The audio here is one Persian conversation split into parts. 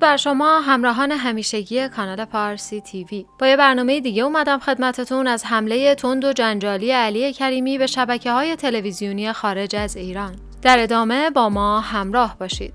درود بر شما همراهان همیشگی کانال پارسی تیوی با یه برنامه دیگه اومدم خدمتتون از حمله تند و جنجالی علی کریمی به شبکه های تلویزیونی خارج از ایران در ادامه با ما همراه باشید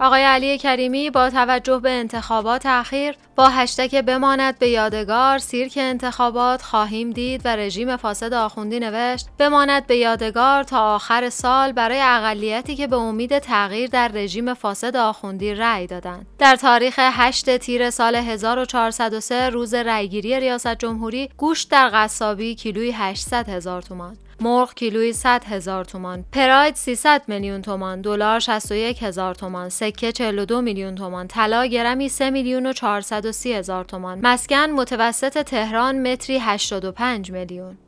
آقای علی کریمی با توجه به انتخابات اخیر با هشتک بماند به یادگار سیرک انتخابات خواهیم دید و رژیم فاسد آخوندی نوشت بماند به یادگار تا آخر سال برای اقلیتی که به امید تغییر در رژیم فاسد آخوندی رأی دادند در تاریخ 8 تیر سال 1403 روز رأیگیری ریاست جمهوری گوشت در قصابی کیلویی 800 هزار تومان مرغ کیلویی 100 هزار تومان پراید 300 میلیون تومان دلار 61 هزار تومان سکه 42 میلیون تومان طلا گرمی 3 میلیون و 430 هزار تومان مسکن متوسط تهران متری 85 میلیون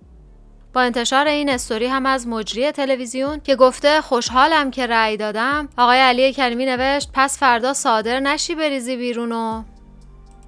با انتشار این استوری هم از مجری تلویزیون که گفته خوشحالم که رأی دادم آقای علی کریمی نوشت پس فردا صادر نشی بریزی بیرون و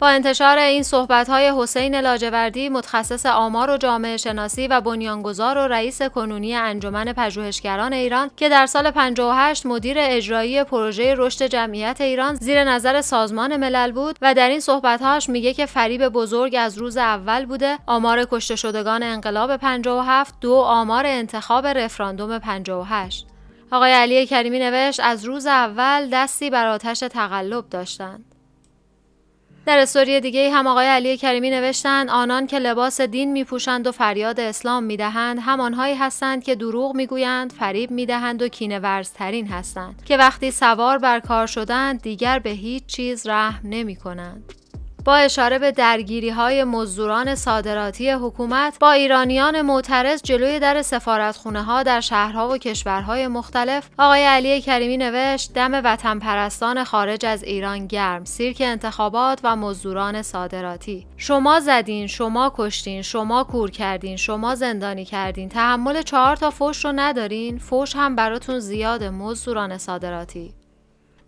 با انتشار این های حسین لاجوردی متخصص آمار و جامعه شناسی و بنیانگذار و رئیس کنونی انجمن پژوهشگران ایران که در سال 58 مدیر اجرایی پروژه رشد جمعیت ایران زیر نظر سازمان ملل بود و در این صحبت‌هاش میگه که فریب بزرگ از روز اول بوده آمار کشته شدگان انقلاب 57 دو آمار انتخاب رفراندوم 58 آقای علی کریمی نوشت از روز اول دستی بر آتش تقلب داشتند در استوری دیگه هم آقای علی کریمی نوشتن آنان که لباس دین میپوشند و فریاد اسلام میدهند همانهایی هستند که دروغ میگویند فریب میدهند و کینه ورزترین هستند که وقتی سوار بر کار شدند دیگر به هیچ چیز رحم نمی کنند. با اشاره به درگیری های مزدوران صادراتی حکومت با ایرانیان معترض جلوی در سفارتخونه ها در شهرها و کشورهای مختلف آقای علی کریمی نوشت دم وطن پرستان خارج از ایران گرم سیرک انتخابات و مزدوران صادراتی شما زدین شما کشتین شما کور کردین شما زندانی کردین تحمل چهار تا فوش رو ندارین فوش هم براتون زیاد مزدوران صادراتی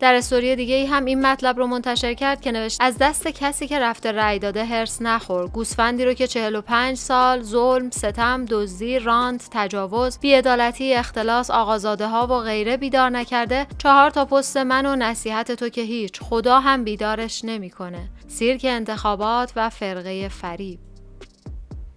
در استوری دیگه ای هم این مطلب رو منتشر کرد که نوشت از دست کسی که رفته رأی داده هرس نخور گوسفندی رو که 45 سال ظلم ستم دزدی راند تجاوز بیعدالتی اختلاس آقازاده ها و غیره بیدار نکرده چهار تا پست من و نصیحت تو که هیچ خدا هم بیدارش نمیکنه سیرک انتخابات و فرقه فریب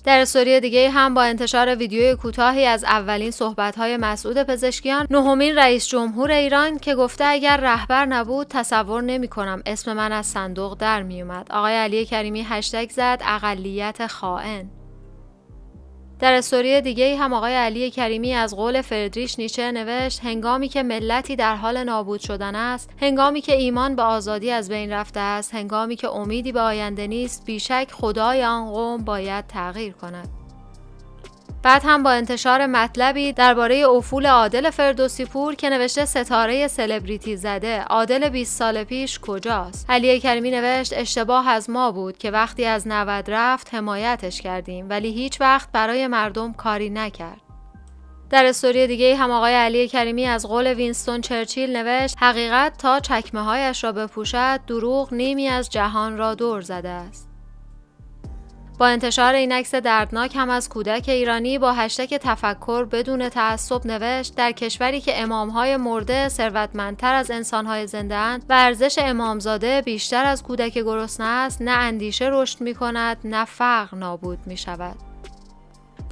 در استوری دیگه هم با انتشار ویدیوی کوتاهی از اولین صحبت‌های مسعود پزشکیان نهمین رئیس جمهور ایران که گفته اگر رهبر نبود تصور نمی‌کنم اسم من از صندوق در میومد آقای علی کریمی هشتگ زد اقلیت خائن در استوری دیگه هم آقای علی کریمی از قول فردریش نیچه نوشت هنگامی که ملتی در حال نابود شدن است هنگامی که ایمان به آزادی از بین رفته است هنگامی که امیدی به آینده نیست بیشک خدای آن قوم باید تغییر کند بعد هم با انتشار مطلبی درباره افول عادل فردوسی پور که نوشته ستاره سلبریتی زده عادل 20 سال پیش کجاست علی کریمی نوشت اشتباه از ما بود که وقتی از 90 رفت حمایتش کردیم ولی هیچ وقت برای مردم کاری نکرد در استوری دیگه هم آقای علی کریمی از قول وینستون چرچیل نوشت حقیقت تا چکمه هایش را بپوشد دروغ نیمی از جهان را دور زده است. با انتشار این عکس دردناک هم از کودک ایرانی با هشتک تفکر بدون تعصب نوشت در کشوری که امامهای مرده ثروتمندتر از انسانهای زنده اند و ارزش امامزاده بیشتر از کودک گرسنه است نه اندیشه رشد می کند نه فقر نابود می شود.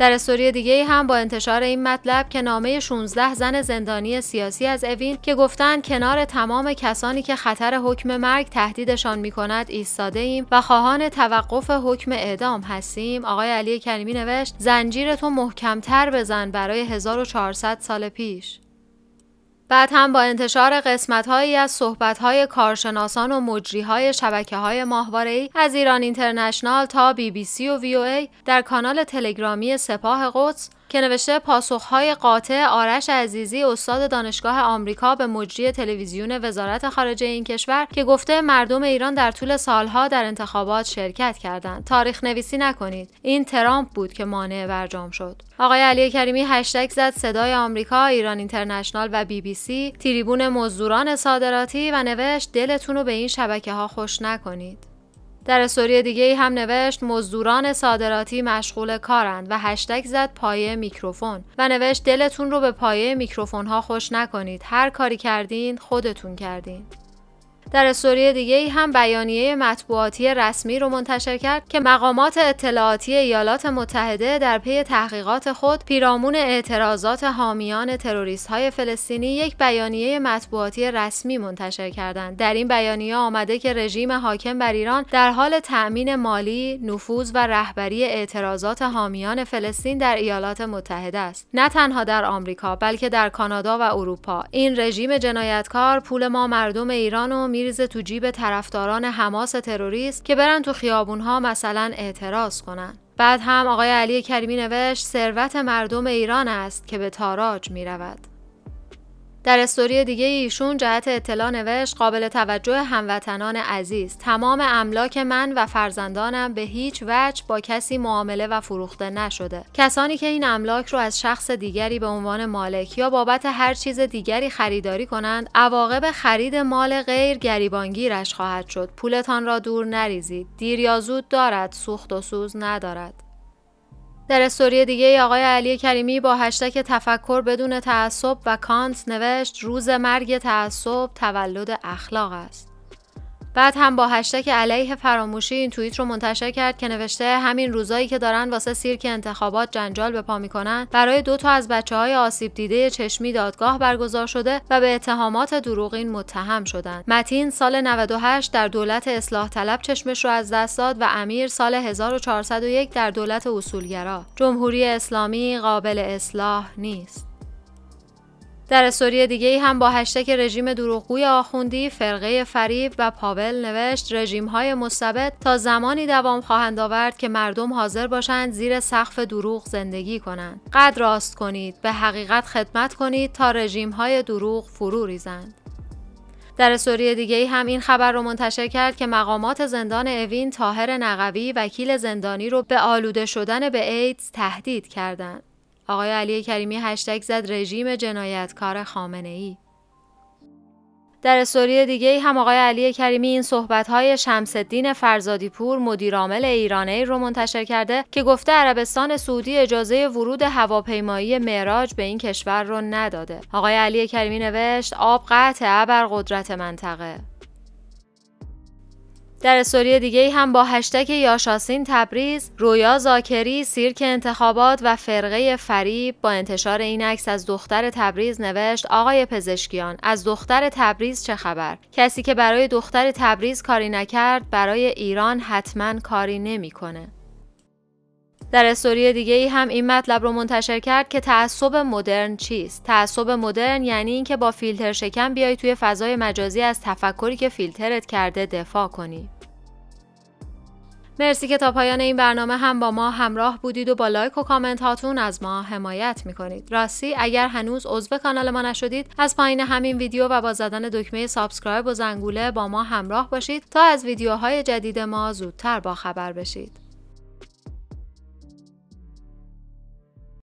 در استوری دیگه هم با انتشار این مطلب که نامه 16 زن زندانی سیاسی از اوین که گفتند کنار تمام کسانی که خطر حکم مرگ تهدیدشان میکند ایستاده ایم و خواهان توقف حکم اعدام هستیم آقای علی کریمی نوشت زنجیر تو محکمتر بزن برای 1400 سال پیش بعد هم با انتشار قسمتهایی از های کارشناسان و های شبکه های ماهواره از ایران اینترنشنال تا بی بی سی و وی او ای در کانال تلگرامی سپاه قدس که نوشته پاسخهای قاطع آرش عزیزی استاد دانشگاه آمریکا به مجری تلویزیون وزارت خارجه این کشور که گفته مردم ایران در طول سالها در انتخابات شرکت کردند تاریخ نویسی نکنید این ترامپ بود که مانع برجام شد آقای علی کریمی هشتگ زد صدای آمریکا ایران اینترنشنال و بی بی سی تریبون مزدوران صادراتی و نوشت دلتون رو به این شبکه ها خوش نکنید در استوری دیگه ای هم نوشت مزدوران صادراتی مشغول کارند و هشتگ زد پایه میکروفون و نوشت دلتون رو به پایه میکروفون ها خوش نکنید هر کاری کردین خودتون کردین در استوری دیگه ای هم بیانیه مطبوعاتی رسمی رو منتشر کرد که مقامات اطلاعاتی ایالات متحده در پی تحقیقات خود پیرامون اعتراضات حامیان تروریست های فلسطینی یک بیانیه مطبوعاتی رسمی منتشر کردند در این بیانیه آمده که رژیم حاکم بر ایران در حال تأمین مالی، نفوذ و رهبری اعتراضات حامیان فلسطین در ایالات متحده است نه تنها در آمریکا بلکه در کانادا و اروپا این رژیم جنایتکار پول ما مردم ایران و میریزه تو جیب طرفداران حماس تروریست که برن تو خیابونها مثلا اعتراض کنن بعد هم آقای علی کریمی نوشت ثروت مردم ایران است که به تاراج میرود. در استوری دیگه ایشون جهت اطلاع نوشت قابل توجه هموطنان عزیز تمام املاک من و فرزندانم به هیچ وجه با کسی معامله و فروخته نشده کسانی که این املاک رو از شخص دیگری به عنوان مالک یا بابت هر چیز دیگری خریداری کنند عواقب خرید مال غیر گریبانگیرش خواهد شد پولتان را دور نریزید دیر یا زود دارد سوخت و سوز ندارد در استوری دیگه آقای علی کریمی با هشتک تفکر بدون تعصب و کانت نوشت روز مرگ تعصب تولد اخلاق است. بعد هم با هشتک علیه فراموشی این توییت رو منتشر کرد که نوشته همین روزایی که دارن واسه سیرک انتخابات جنجال به پا میکنن برای دو تا از بچه های آسیب دیده چشمی دادگاه برگزار شده و به اتهامات دروغین متهم شدند متین سال 98 در دولت اصلاح طلب چشمش رو از دست داد و امیر سال 1401 در دولت اصولگرا جمهوری اسلامی قابل اصلاح نیست در استوری دیگه ای هم با هشتک رژیم دروغگوی آخوندی فرقه فریب و پاول نوشت رژیم های مستبد تا زمانی دوام خواهند آورد که مردم حاضر باشند زیر سقف دروغ زندگی کنند قد راست کنید به حقیقت خدمت کنید تا رژیم های دروغ فرو ریزند در سوریه دیگه ای هم این خبر رو منتشر کرد که مقامات زندان اوین تاهر نقوی وکیل زندانی رو به آلوده شدن به ایدز تهدید کردند. آقای علی کریمی هشتگ زد رژیم جنایتکار خامنه ای. در استوری دیگه هم آقای علی کریمی این صحبت‌های شمسدین فرزادی پور عامل ایرانه رو منتشر کرده که گفته عربستان سعودی اجازه ورود هواپیمایی معراج به این کشور رو نداده. آقای علی کریمی نوشت آب قطع بر قدرت منطقه. در استوری دیگه هم با هشتگ یاشاسین تبریز، رویا زاکری، سیرک انتخابات و فرقه فریب با انتشار این عکس از دختر تبریز نوشت آقای پزشکیان از دختر تبریز چه خبر؟ کسی که برای دختر تبریز کاری نکرد برای ایران حتما کاری نمیکنه. در استوری دیگه ای هم این مطلب رو منتشر کرد که تعصب مدرن چیست تعصب مدرن یعنی اینکه با فیلتر شکن بیای توی فضای مجازی از تفکری که فیلترت کرده دفاع کنی مرسی که تا پایان این برنامه هم با ما همراه بودید و با لایک و کامنت هاتون از ما حمایت میکنید. راستی اگر هنوز عضو کانال ما نشدید از پایین همین ویدیو و با زدن دکمه سابسکرایب و زنگوله با ما همراه باشید تا از ویدیوهای جدید ما زودتر خبر بشید.